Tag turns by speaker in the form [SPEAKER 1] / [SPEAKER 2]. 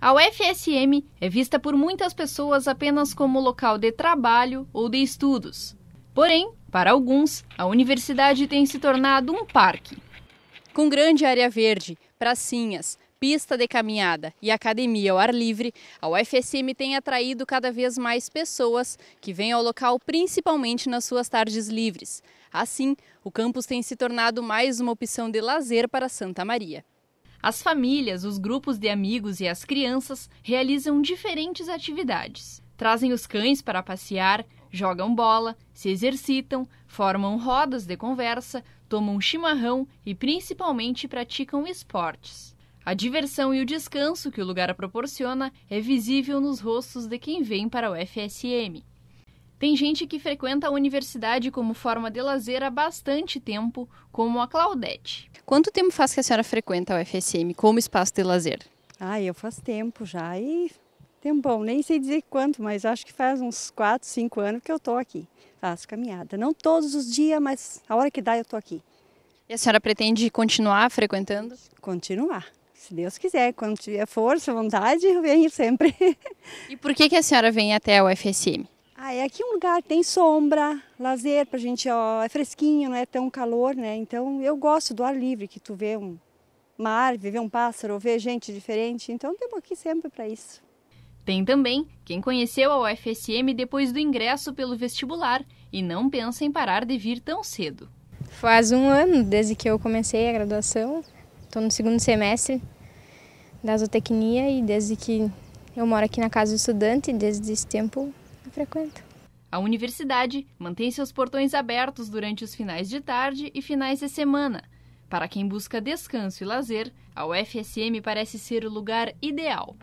[SPEAKER 1] A UFSM é vista por muitas pessoas apenas como local de trabalho ou de estudos. Porém, para alguns, a universidade tem se tornado um parque. Com grande área verde, pracinhas, pista de caminhada e academia ao ar livre, a UFSM tem atraído cada vez mais pessoas que vêm ao local principalmente nas suas tardes livres. Assim, o campus tem se tornado mais uma opção de lazer para Santa Maria. As famílias, os grupos de amigos e as crianças realizam diferentes atividades. Trazem os cães para passear, jogam bola, se exercitam, formam rodas de conversa, tomam chimarrão e principalmente praticam esportes. A diversão e o descanso que o lugar proporciona é visível nos rostos de quem vem para o FSM. Tem gente que frequenta a universidade como forma de lazer há bastante tempo, como a Claudete.
[SPEAKER 2] Quanto tempo faz que a
[SPEAKER 1] senhora frequenta a UFSM como espaço de lazer? Ah, eu faço tempo já e
[SPEAKER 3] tempão, nem sei dizer quanto, mas acho que faz uns 4, 5 anos que eu tô aqui. Faço caminhada, não todos os dias, mas a hora que dá eu tô aqui.
[SPEAKER 1] E a senhora pretende continuar frequentando?
[SPEAKER 3] Continuar. Se Deus quiser, quando tiver força, vontade, eu venho sempre.
[SPEAKER 1] E por que, que a senhora vem até a UFSM?
[SPEAKER 3] Ah, é aqui um lugar tem sombra, lazer pra gente, ó, é fresquinho, não é tão calor, né? Então eu gosto do ar livre, que tu vê um,
[SPEAKER 1] uma árvore, vê um pássaro, vê gente diferente. Então temos aqui sempre para isso. Tem também quem conheceu a UFSM depois do ingresso pelo vestibular e não pensa em parar de vir tão cedo.
[SPEAKER 2] Faz um ano desde que eu comecei a graduação, estou no segundo semestre da zootecnia e desde que eu moro aqui na casa do estudante, desde esse tempo eu frequento.
[SPEAKER 1] A universidade mantém seus portões abertos durante os finais de tarde e finais de semana. Para quem busca descanso e lazer, a UFSM parece ser o lugar ideal.